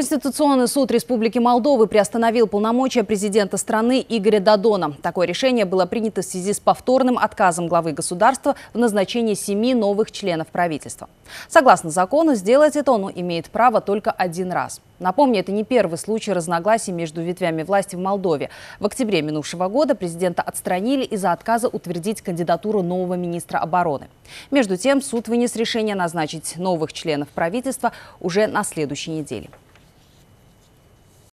Конституционный суд Республики Молдовы приостановил полномочия президента страны Игоря Дадона. Такое решение было принято в связи с повторным отказом главы государства в назначении семи новых членов правительства. Согласно закону, сделать это он имеет право только один раз. Напомню, это не первый случай разногласий между ветвями власти в Молдове. В октябре минувшего года президента отстранили из-за отказа утвердить кандидатуру нового министра обороны. Между тем, суд вынес решение назначить новых членов правительства уже на следующей неделе.